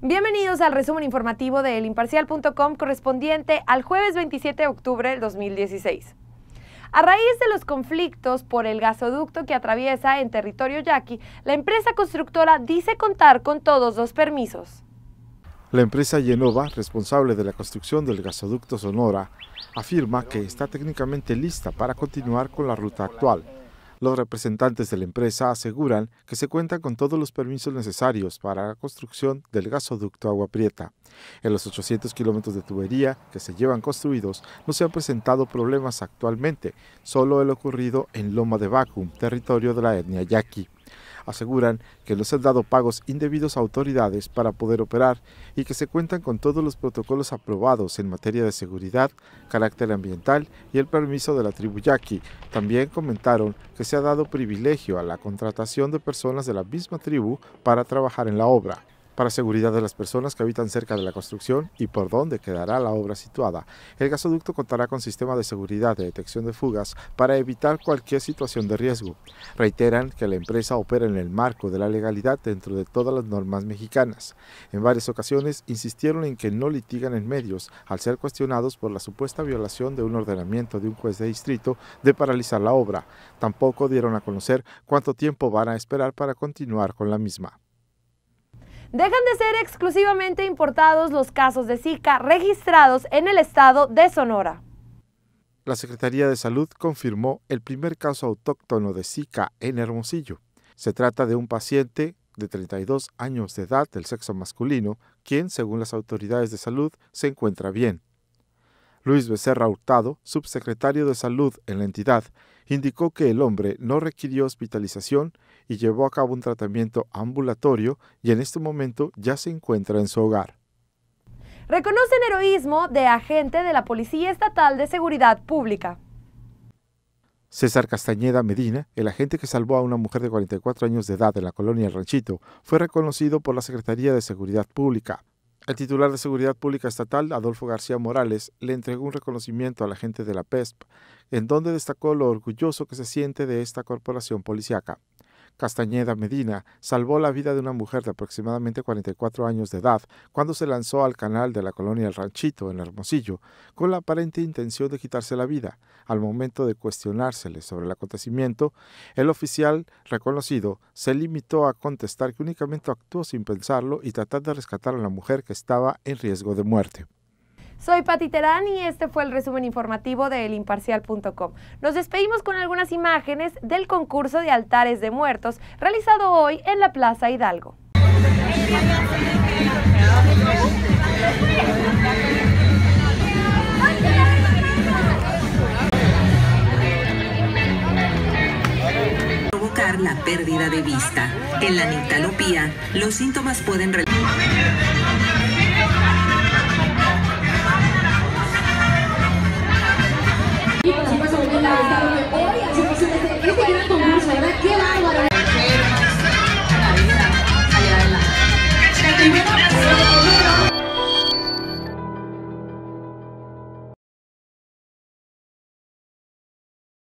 Bienvenidos al resumen informativo de elimparcial.com correspondiente al jueves 27 de octubre de 2016. A raíz de los conflictos por el gasoducto que atraviesa en territorio yaqui, la empresa constructora dice contar con todos los permisos. La empresa Yenova, responsable de la construcción del gasoducto Sonora, afirma que está técnicamente lista para continuar con la ruta actual los representantes de la empresa aseguran que se cuenta con todos los permisos necesarios para la construcción del gasoducto Agua Prieta. En los 800 kilómetros de tubería que se llevan construidos no se han presentado problemas actualmente, solo el ocurrido en Loma de Bacum, territorio de la etnia yaqui. Aseguran que les han dado pagos indebidos a autoridades para poder operar y que se cuentan con todos los protocolos aprobados en materia de seguridad, carácter ambiental y el permiso de la tribu Yaqui. También comentaron que se ha dado privilegio a la contratación de personas de la misma tribu para trabajar en la obra para seguridad de las personas que habitan cerca de la construcción y por dónde quedará la obra situada. El gasoducto contará con sistema de seguridad de detección de fugas para evitar cualquier situación de riesgo. Reiteran que la empresa opera en el marco de la legalidad dentro de todas las normas mexicanas. En varias ocasiones insistieron en que no litigan en medios al ser cuestionados por la supuesta violación de un ordenamiento de un juez de distrito de paralizar la obra. Tampoco dieron a conocer cuánto tiempo van a esperar para continuar con la misma. Dejan de ser exclusivamente importados los casos de Zika registrados en el estado de Sonora. La Secretaría de Salud confirmó el primer caso autóctono de Zika en Hermosillo. Se trata de un paciente de 32 años de edad del sexo masculino, quien, según las autoridades de salud, se encuentra bien. Luis Becerra Hurtado, subsecretario de Salud en la entidad, indicó que el hombre no requirió hospitalización y llevó a cabo un tratamiento ambulatorio y en este momento ya se encuentra en su hogar. Reconocen heroísmo de agente de la Policía Estatal de Seguridad Pública. César Castañeda Medina, el agente que salvó a una mujer de 44 años de edad en la colonia Ranchito, fue reconocido por la Secretaría de Seguridad Pública. El titular de Seguridad Pública Estatal, Adolfo García Morales, le entregó un reconocimiento a la gente de la PESP, e en donde destacó lo orgulloso que se siente de esta corporación policiaca. Castañeda Medina salvó la vida de una mujer de aproximadamente 44 años de edad cuando se lanzó al canal de la colonia El Ranchito, en Hermosillo, con la aparente intención de quitarse la vida. Al momento de cuestionársele sobre el acontecimiento, el oficial reconocido se limitó a contestar que únicamente actuó sin pensarlo y tratar de rescatar a la mujer que estaba en riesgo de muerte. Soy Pati Terán y este fue el resumen informativo de elimparcial.com. Nos despedimos con algunas imágenes del concurso de altares de muertos realizado hoy en la Plaza Hidalgo. Provocar la pérdida de vista. En la nictalopía, los síntomas pueden